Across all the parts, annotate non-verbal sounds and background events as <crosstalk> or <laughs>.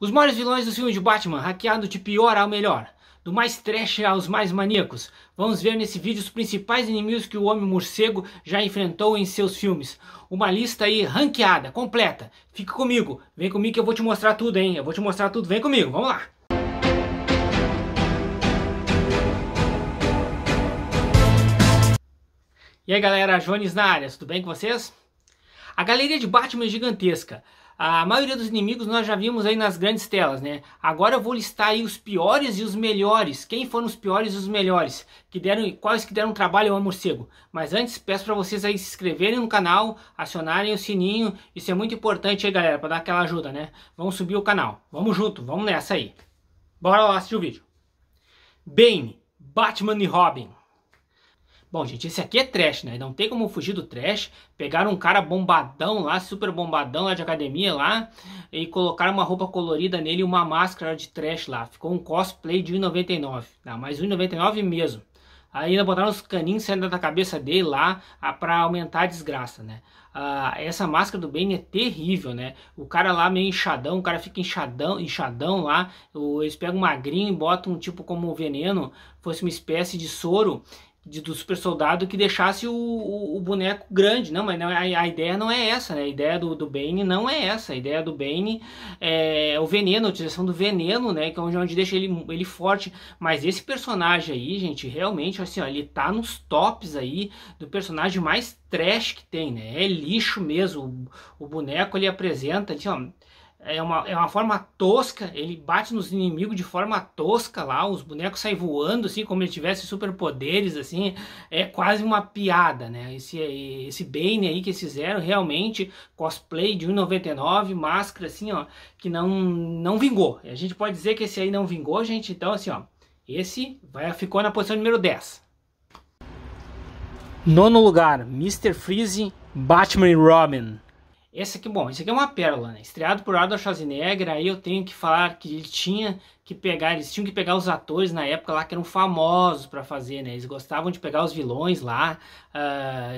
Os maiores vilões dos filmes de Batman, hackeado de pior ao melhor, do mais trash aos mais maníacos. Vamos ver nesse vídeo os principais inimigos que o Homem-Morcego já enfrentou em seus filmes. Uma lista aí ranqueada, completa. Fica comigo, vem comigo que eu vou te mostrar tudo, hein? Eu vou te mostrar tudo, vem comigo, vamos lá! E aí galera, Jones na área, tudo bem com vocês? A galeria de Batman é gigantesca. A maioria dos inimigos nós já vimos aí nas grandes telas, né? Agora eu vou listar aí os piores e os melhores. Quem foram os piores e os melhores? Que deram, quais que deram trabalho ao morcego? Mas antes peço para vocês aí se inscreverem no canal, acionarem o sininho. Isso é muito importante aí, galera, para dar aquela ajuda, né? Vamos subir o canal. Vamos junto, vamos nessa aí. Bora lá assistir o vídeo. Bane, Batman e Robin. Bom, gente, esse aqui é trash, né? Não tem como fugir do trash. Pegaram um cara bombadão lá, super bombadão lá de academia lá, e colocaram uma roupa colorida nele e uma máscara de trash lá. Ficou um cosplay de 1,99, tá? Ah, mas 1,99 mesmo. aí Ainda botaram os caninhos saindo da cabeça dele lá ah, para aumentar a desgraça, né? Ah, essa máscara do Bane é terrível, né? O cara lá meio inchadão, o cara fica inchadão, inchadão lá. Eles pegam magrinho e botam um tipo como veneno, fosse uma espécie de soro de, do super soldado que deixasse o, o, o boneco grande. Não, mas não, a, a, ideia não é essa, né? A ideia do, do Bane não é essa. A ideia do Bane é o veneno, a utilização do veneno, né? Que é onde, onde deixa ele, ele forte. Mas esse personagem aí, gente, realmente, assim, ó, ele tá nos tops aí do personagem mais trash que tem, né? É lixo mesmo. O, o boneco ele apresenta, assim, ó é uma, é uma forma tosca, ele bate nos inimigos de forma tosca lá, os bonecos saem voando, assim, como ele tivesse superpoderes, assim, é quase uma piada, né? Esse, esse Bane aí que fizeram, realmente, cosplay de 1,99, máscara, assim, ó, que não, não vingou. A gente pode dizer que esse aí não vingou, gente, então, assim, ó, esse vai, ficou na posição número 10. Nono lugar, Mr. Freeze, Batman Robin. Esse aqui, bom, esse aqui é uma pérola, né? Estreado por Arnold Schwarzenegger, aí eu tenho que falar que ele tinha que pegar, eles tinham que pegar os atores na época lá que eram famosos para fazer, né? Eles gostavam de pegar os vilões lá,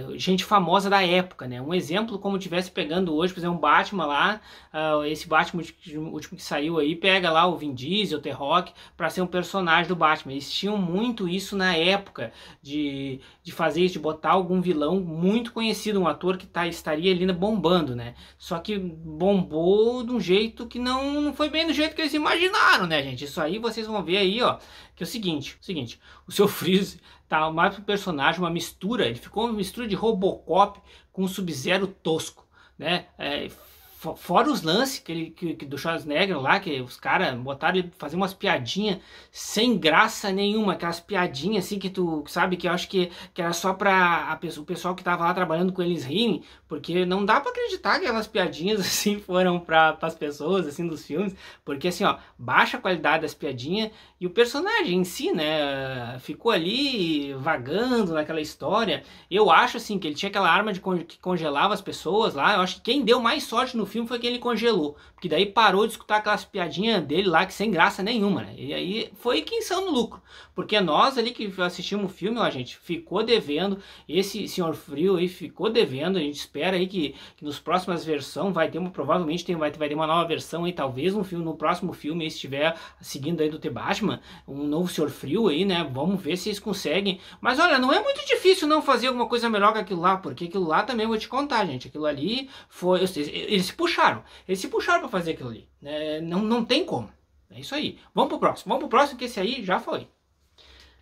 uh, gente famosa da época, né? Um exemplo como tivesse pegando hoje, por exemplo, um Batman lá, uh, esse Batman último que saiu aí, pega lá o Vin Diesel, o The Rock, para ser um personagem do Batman. Eles tinham muito isso na época de, de fazer isso, de botar algum vilão muito conhecido, um ator que tá, estaria ali bombando, né? Só que bombou de um jeito que não, não foi bem do jeito que eles imaginaram, né, gente? gente. Isso aí vocês vão ver aí, ó, que é o seguinte, o seguinte, o seu Freeze tá mais pro personagem, uma mistura, ele ficou uma mistura de Robocop com Sub-Zero tosco, né? É, Fora os lances que ele, que, que do Schwarzenegger lá, que os caras botaram ele fazer umas piadinhas sem graça nenhuma, aquelas piadinhas assim que tu sabe que eu acho que, que era só pra a pessoa, o pessoal que tava lá trabalhando com eles rirem, porque não dá para acreditar que aquelas piadinhas <laughs> assim foram para as pessoas assim dos filmes, porque assim ó, baixa a qualidade das piadinhas e o personagem em si, né, ficou ali vagando naquela história. Eu acho, assim, que ele tinha aquela arma de conge que congelava as pessoas lá. Eu acho que quem deu mais sorte no filme foi quem ele congelou. Porque daí parou de escutar aquelas piadinhas dele lá, que sem graça nenhuma, né? E aí foi quem saiu no lucro. Porque é nós ali que assistimos o filme, ó, gente, ficou devendo. Esse Senhor Frio aí ficou devendo. A gente espera aí que, que nos próximas versões vai ter uma, provavelmente tem, vai, vai ter uma nova versão aí, talvez um filme, no próximo filme, aí, se estiver seguindo aí do The Batman Batman, um novo Senhor Frio aí, né? Vamos ver se eles conseguem. Mas olha, não é muito difícil não fazer alguma coisa melhor que aquilo lá, porque aquilo lá também vou te contar, gente. Aquilo ali foi. Eles, se puxaram. Eles se puxaram para fazer aquilo ali. É, não, não tem como. É isso aí. Vamos pro próximo. Vamos pro próximo, que esse aí já foi.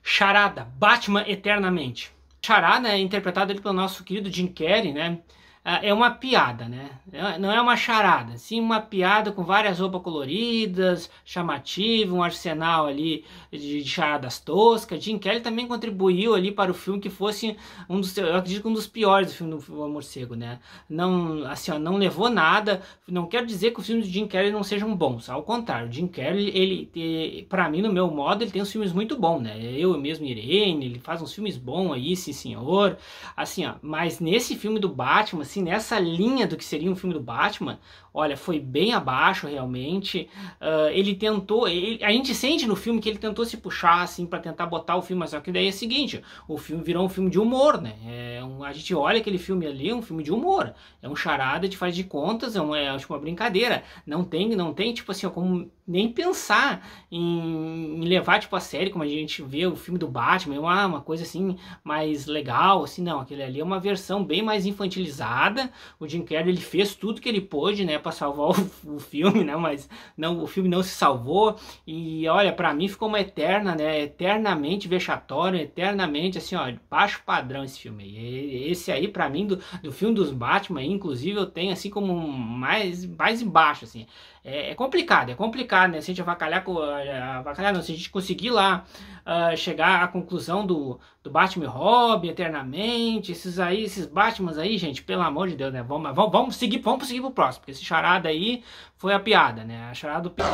Charada, Batman Eternamente. Charada é interpretado pelo nosso querido Jim Carrey, né? Ah, é uma piada, né? É, não é uma charada, sim uma piada com várias roupas coloridas, chamativo, um arsenal ali de, charadas toscas. Jim Kelly também contribuiu ali para o filme que fosse um dos, eu acredito um dos piores do filme do Morcego, né? Não, assim, ó, não levou nada. Não quero dizer que os filmes de Jim Kelly não sejam bons, ao contrário, Jim Kelly, ele, ele para mim, no meu modo, ele tem uns filmes muito bons, né? Eu mesmo, Irene, ele faz uns filmes bons aí, sim senhor. Assim, ó, mas nesse filme do Batman, assim, nessa linha do que seria um filme do Batman, olha, foi bem abaixo realmente. Uh, ele tentou, ele, a gente sente no filme que ele tentou se puxar assim para tentar botar o filme, mas só que daí é o seguinte, o filme virou um filme de humor, né? É um, a gente olha aquele filme ali, é um filme de humor, é um charada de faz de contas, é, um, é tipo, uma brincadeira. Não tem, não tem tipo assim, como nem pensar em, em, levar, tipo, a série como a gente vê o filme do Batman, é uma, uma coisa, assim, mais legal, assim, não, aquele ali é uma versão bem mais infantilizada, o Jim Carrey, ele fez tudo que ele pôde, né, para salvar <laughs> o, o, filme, né, mas não, o filme não se salvou, e olha, para mim ficou uma eterna, né, eternamente vexatório, eternamente, assim, ó, baixo padrão esse filme, e, esse aí, para mim, do, do filme dos Batman, inclusive, eu tenho, assim, como mais, mais embaixo, assim, é, é, complicado, é complicado, né? Se a gente avacalhar, é, avacalhar não, se a gente conseguir lá uh, chegar à conclusão do, do Batman e Robin eternamente, esses aí, esses Batmans aí, gente, pelo amor de Deus, né? Vamos, vamos, vamos seguir, vamos seguir pro próximo, porque esse charada aí foi a piada, né? A charada do piada.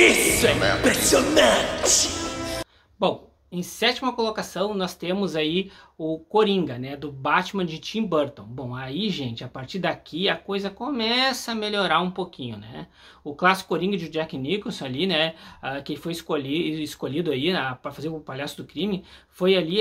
Isso é impressionante! Bom, em sétima colocação nós temos aí o Coringa, né, do Batman de Tim Burton. Bom, aí, gente, a partir daqui a coisa começa a melhorar um pouquinho, né? O clássico Coringa de Jack Nicholson ali, né, uh, que foi escolhi, escolhido aí né, para fazer o Palhaço do Crime, foi ali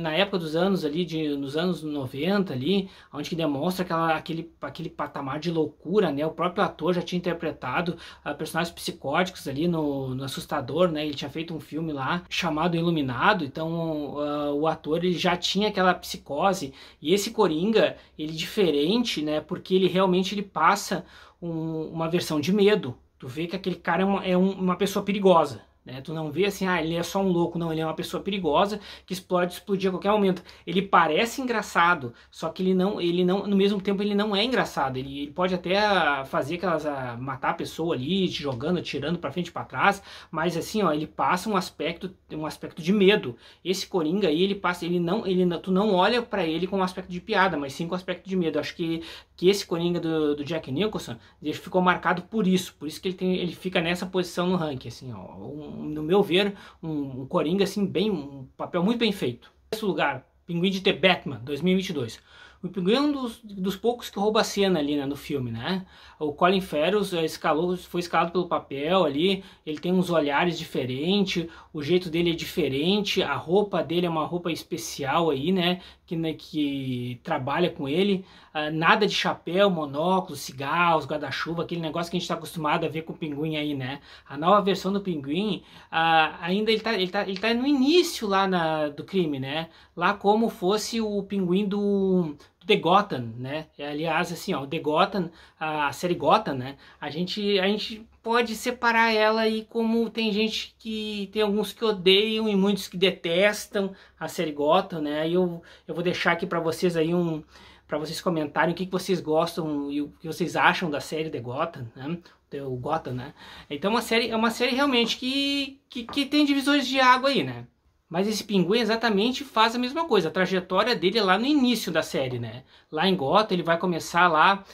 na época dos anos ali de nos anos 90 ali, onde que demonstra aquela, aquele aquele patamar de loucura, né? O próprio ator já tinha interpretado ah, personagens psicóticos ali no, no Assustador, né? Ele tinha feito um filme lá chamado Iluminado, então ah, o ator ele já tinha tinha aquela psicose. E esse Coringa, ele diferente, né? Porque ele realmente ele passa um, uma versão de medo. Tu vê que aquele cara é uma, é um, uma pessoa perigosa, né? Tu não vê assim, ah, ele é só um louco, não, ele é uma pessoa perigosa que explode, explodir a qualquer momento. Ele parece engraçado, só que ele não, ele não, no mesmo tempo ele não é engraçado. Ele, ele pode até ah, fazer aquelas a, ah, matar a pessoa ali, te jogando, tirando para frente, para trás, mas assim, ó, ele passa um aspecto, um aspecto de medo. Esse coringa aí, ele passa, ele não, ele tu não olha para ele com um aspecto de piada, mas sim com um aspecto de medo. Acho que que esse Coringa do, do Jack Nicholson ele ficou marcado por isso, por isso que ele, tem, ele fica nessa posição no ranking, assim, ó, um, no meu ver, um, um, Coringa, assim, bem, um papel muito bem feito. Esse lugar, Pinguim de The Batman, 2022. O Pinguim é um dos, dos, poucos que rouba a cena ali né, no filme, né? O Colin Ferros eh, escalou, foi escalado pelo papel ali, ele tem uns olhares diferentes, o jeito dele é diferente, a roupa dele é uma roupa especial aí, né? Que, né, que trabalha com ele. Ah, nada de chapéu, monóculo, cigarros, guarda-chuva, aquele negócio que a gente está acostumado a ver com o pinguim aí, né? A nova versão do pinguim, uh, ainda ele está ele tá, ele tá no início lá na, do crime, né? Lá como fosse o pinguim do, The Gotham, né? É, aliás, assim, ó, o The Gotham, a série Gotham, né? A gente, a gente pode separar ela aí como tem gente que tem alguns que odeiam e muitos que detestam a série Gotham, né? E eu, eu vou deixar aqui para vocês aí um para vocês comentarem o que, que vocês gostam e o que vocês acham da série The Gotham, né? O Gotham, né? Então é uma série, é uma série realmente que, que, que tem divisores de água aí, né? Mas esse pinguim exatamente faz a mesma coisa. A trajetória dele é lá no início da série, né? Lá em Gotham ele vai começar lá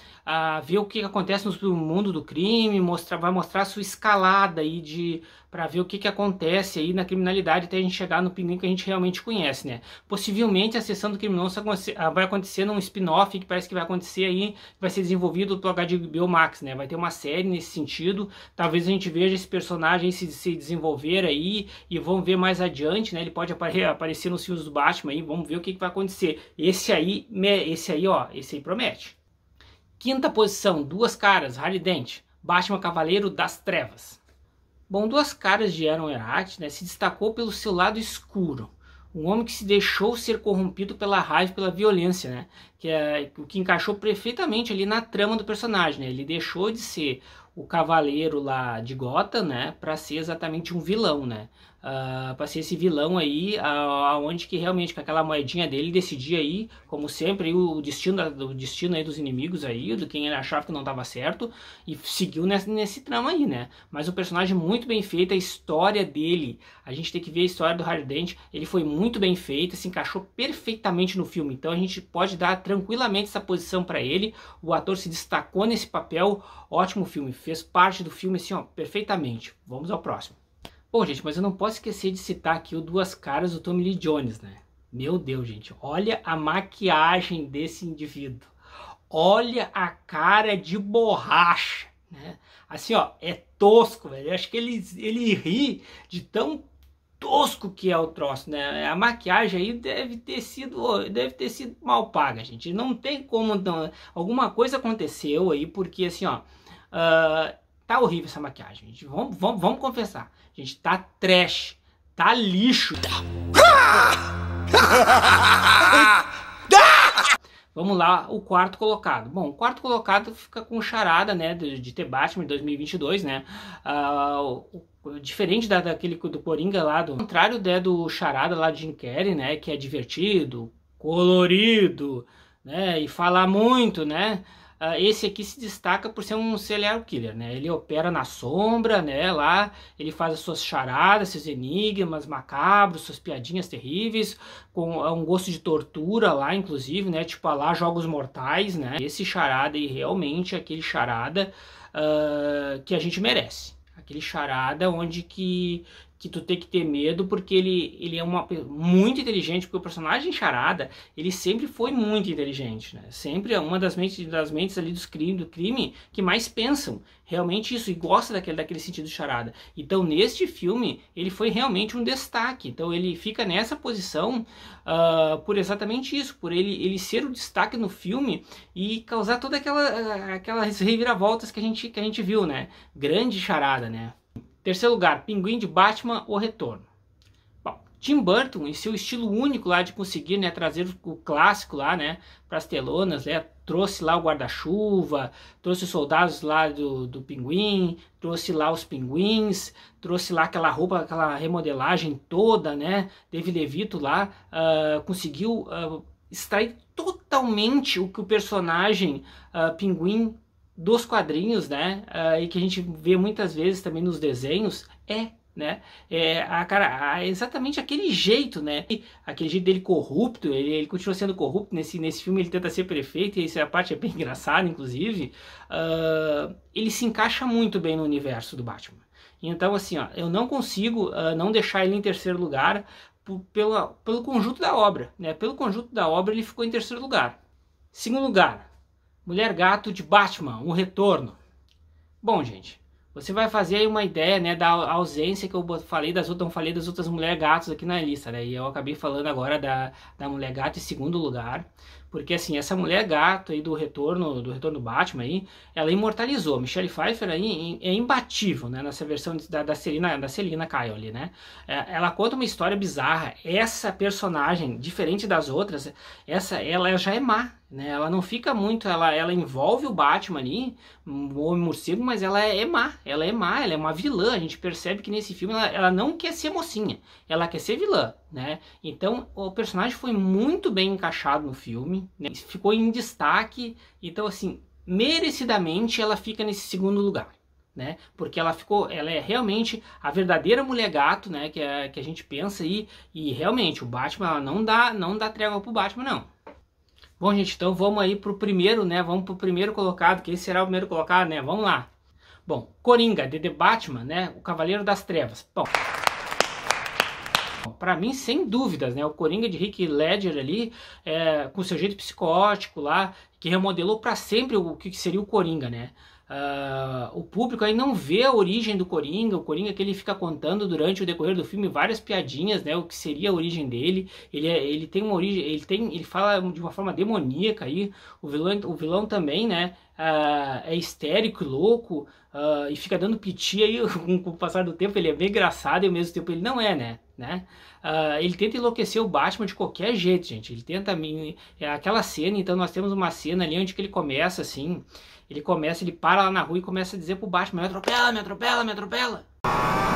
ver o que acontece no mundo do crime, mostrar, vai mostrar a sua escalada aí de para ver o que, que acontece aí na criminalidade até a gente chegar no pinguim que a gente realmente conhece, né? Possivelmente a sessão do criminoso ah, vai acontecer num spin-off que parece que vai acontecer aí, vai ser desenvolvido pelo HBO Max, né? Vai ter uma série nesse sentido, talvez a gente veja esse personagem se, se desenvolver aí e vamos ver mais adiante, né? Ele pode apare aparecer nos filmes do Batman aí, vamos ver o que, que vai acontecer. Esse aí, esse aí, ó, esse aí promete. Quinta posição, Duas Caras, Harry Dent, Batman Cavaleiro das Trevas. Bom, Duas Caras de Aaron Erat né, se destacou pelo seu lado escuro. Um homem que se deixou ser corrompido pela raiva pela violência, né? Que é o que encaixou perfeitamente ali na trama do personagem, né? Ele deixou de ser o cavaleiro lá de Gotham, né, para ser exatamente um vilão, né? Uh, ser esse vilão aí, aonde que realmente com aquela moedinha dele decidia aí, como sempre, o destino, o destino aí dos inimigos aí, do quem ele achava que não estava certo, e seguiu nesse, nesse trama aí, né? Mas o personagem é muito bem feito, a história dele, a gente tem que ver a história do Hard Dent, ele foi muito bem feito, se encaixou perfeitamente no filme, então a gente pode dar tranquilamente essa posição para ele, o ator se destacou nesse papel, ótimo filme, fez parte do filme assim, ó, perfeitamente. Vamos ao próximo. Bom, gente, mas eu não posso esquecer de citar aqui o Duas Caras do Tommy Lee Jones, né? Meu Deus, gente, olha a maquiagem desse indivíduo. Olha a cara de borracha, né? Assim, ó, é tosco, velho. Eu acho que ele, ele ri de tão tosco que é o troço, né? A maquiagem aí deve ter sido, deve ter sido mal paga, gente. Não tem como, não. alguma coisa aconteceu aí, porque assim, ó, uh, tá horrível essa maquiagem, gente. Vamos, vamos, vamos confessar gente tá trash, tá lixo. <laughs> Vamos lá, o quarto colocado. Bom, o quarto colocado fica com charada, né, de, de ter Batman 2022, né? Uh, o, diferente da, daquele do Coringa lá, do contrário né, do charada lá de Jim Carrey, né, que é divertido, colorido, né, e fala muito, né? uh, esse aqui se destaca por ser um serial killer, né? Ele opera na sombra, né? Lá ele faz as suas charadas, seus enigmas macabros, suas piadinhas terríveis, com ah, um gosto de tortura lá, inclusive, né? Tipo, ah, lá Jogos Mortais, né? Esse charada aí realmente é aquele charada uh, que a gente merece aquele charada onde que que tu tem que ter medo, porque ele, ele é uma muito inteligente, porque o personagem Charada, ele sempre foi muito inteligente, né? Sempre é uma das mentes, das mentes ali dos crime, do crime que mais pensam realmente isso e gosta daquele, daquele sentido Charada. Então, neste filme, ele foi realmente um destaque. Então, ele fica nessa posição uh, por exatamente isso, por ele, ele ser o destaque no filme e causar toda aquela ah, aquelas reviravoltas que a gente, que a gente viu, né? Grande Charada, né? Terceiro lugar, Pinguim de Batman, O Retorno. Bom, Tim Burton e seu estilo único lá de conseguir né, trazer o clássico lá, né, para as telonas, né, trouxe lá o guarda-chuva, trouxe os soldados lá do, do pinguim, trouxe lá os pinguins, trouxe lá aquela roupa, aquela remodelagem toda, né, Dave Levito lá uh, conseguiu uh, extrair totalmente o que o personagem uh, pinguim dos quadrinhos, né, uh, e que a gente vê muitas vezes também nos desenhos, é né? É, a, cara, a, exatamente aquele jeito, né? Aquele jeito dele corrupto, ele, ele, continua sendo corrupto nesse, nesse filme, ele tenta ser prefeito, e essa parte é bem <laughs> engraçada, inclusive. Uh, ele se encaixa muito bem no universo do Batman. Então, assim, ó, eu não consigo uh, não deixar ele em terceiro lugar pelo pelo conjunto da obra, né? Pelo conjunto da obra, ele ficou em terceiro lugar. Segundo lugar, Mulher Gato de Batman, o retorno. Bom, gente, você vai fazer aí uma ideia, né, da ausência que eu falei das outras, falei das outras mulher gatos aqui na lista, né? E eu acabei falando agora da, da mulher gato em segundo lugar, porque assim, essa mulher gato aí do retorno, do retorno do Batman aí, ela imortalizou. Michelle Pfeiffer aí é imbatível, né, nessa versão da, da Selina, da Selina Kyle ali, né? É, ela conta uma história bizarra. Essa personagem, diferente das outras, essa ela já é má, né? Ela não fica muito, ela, ela envolve o Batman ali, o Homem Morcego, mas ela é, é má, ela é má, ela é uma vilã. A gente percebe que nesse filme ela, ela não quer ser mocinha, ela quer ser vilã, né? Então o personagem foi muito bem encaixado no filme, né? ficou em destaque. Então, assim, merecidamente ela fica nesse segundo lugar. Né? Porque ela ficou, ela é realmente a verdadeira mulher gato, né? Que, é, que a gente pensa aí e realmente o Batman não dá, não dá trégua pro Batman, não. Bom, gente, então vamos aí pro primeiro, né? Vamos pro primeiro colocado, que esse será o primeiro colocado, né? Vamos lá. Bom, Coringa, de The Batman, né? O Cavaleiro das Trevas. Bom, para mim, sem dúvidas, né? O Coringa de Rick Ledger ali, é, com seu jeito psicótico lá, que remodelou para sempre o que seria o Coringa, né? Uh, o público aí não vê a origem do Coringa, o Coringa que ele fica contando durante o decorrer do filme várias piadinhas, né, o que seria a origem dele. Ele, é, ele tem uma origem, ele tem, ele fala de uma forma demoníaca aí. O vilão, o vilão também, né, uh, é histérico, louco uh, e fica dando piti aí <laughs> com o passar do tempo. Ele é bem engraçado e ao mesmo tempo ele não é, né? né? Uh, ele tenta enlouquecer o Batman de qualquer jeito, gente. Ele tenta. É aquela cena, então, nós temos uma cena ali onde que ele começa assim. Ele começa, ele para lá na rua e começa a dizer pro Batman: me atropela, me atropela, me atropela.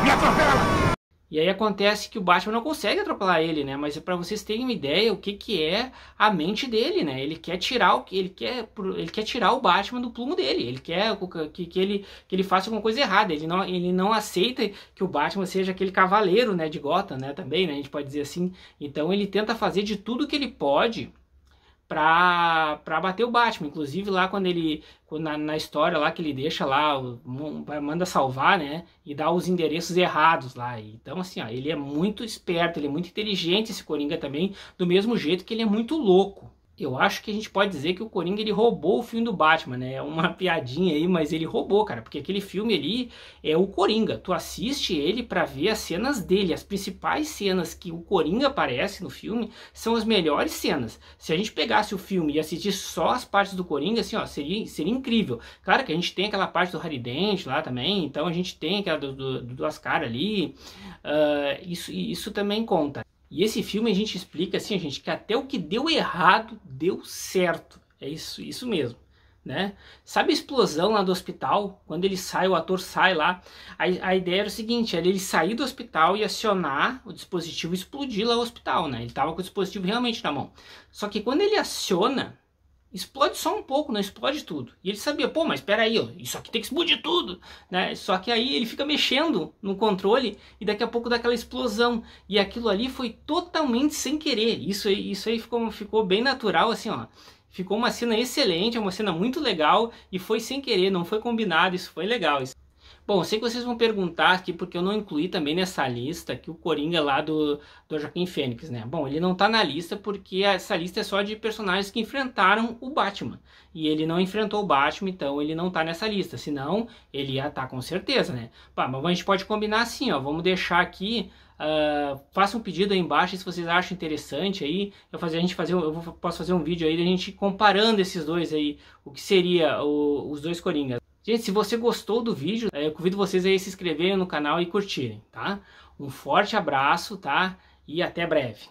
Me atropela! E aí acontece que o Batman não consegue atropelar ele, né? Mas é para vocês terem uma ideia o que, que é a mente dele, né? Ele quer tirar o que ele quer, ele quer tirar o Batman do plumo dele. Ele quer que, que ele que ele faça alguma coisa errada. Ele não ele não aceita que o Batman seja aquele cavaleiro, né, de Gotham, né, também, né? A gente pode dizer assim. Então ele tenta fazer de tudo que ele pode pra, pra bater o Batman. Inclusive lá quando ele. Na, na história lá que ele deixa lá, manda salvar, né? E dá os endereços errados lá. Então, assim, ó, ele é muito esperto, ele é muito inteligente, esse Coringa também, do mesmo jeito que ele é muito louco eu acho que a gente pode dizer que o Coringa ele roubou o filme do Batman, né? É uma <laughs> piadinha aí, mas ele roubou, cara, porque aquele filme ali é o Coringa. Tu assiste ele para ver as cenas dele, as principais cenas que o Coringa aparece no filme são as melhores cenas. Se a gente pegasse o filme e assistisse só as partes do Coringa, assim, ó, seria, seria incrível. Claro que a gente tem aquela parte do Harry Dent lá também, então a gente tem aquela do, do, do ali, uh, isso, isso também conta, e esse filme a gente explica assim, gente, que até o que deu errado deu certo. É isso, isso mesmo. Né? Sabe a explosão lá do hospital? Quando ele sai, o ator sai lá. A, a ideia era o seguinte: era ele sair do hospital e acionar o dispositivo e explodir lá o hospital. Né? Ele estava com o dispositivo realmente na mão. Só que quando ele aciona, explode só um pouco, não né? explode tudo. E ele sabia, pô, mas peraí, ó, isso aqui tem que explodir tudo, né? Só que aí ele fica mexendo no controle e daqui a pouco dá aquela explosão. E aquilo ali foi totalmente sem querer. Isso, isso aí ficou, ficou bem natural, assim, ó. Ficou uma cena excelente, é uma cena muito legal e foi sem querer, não foi combinado, isso foi legal. Isso. Bom, sei que vocês vão perguntar aqui, porque eu não incluí também nessa lista que o Coringa lá do, do Joaquim Fênix, né? Bom, ele não tá na lista porque essa lista é só de personagens que enfrentaram o Batman. E ele não enfrentou o Batman, então ele não tá nessa lista. Senão, ele ia estar tá, com certeza, né? Pá, mas a gente pode combinar assim, ó. Vamos deixar aqui Uh, faça um pedido aí embaixo se vocês acham interessante aí eu fazer a gente fazer eu posso fazer um vídeo aí da gente comparando esses dois aí o que seria o, os dois coringas Gente, se você gostou do vídeo, é, eu convido vocês a se inscreverem no canal e curtirem, tá? Um forte abraço, tá? E até breve.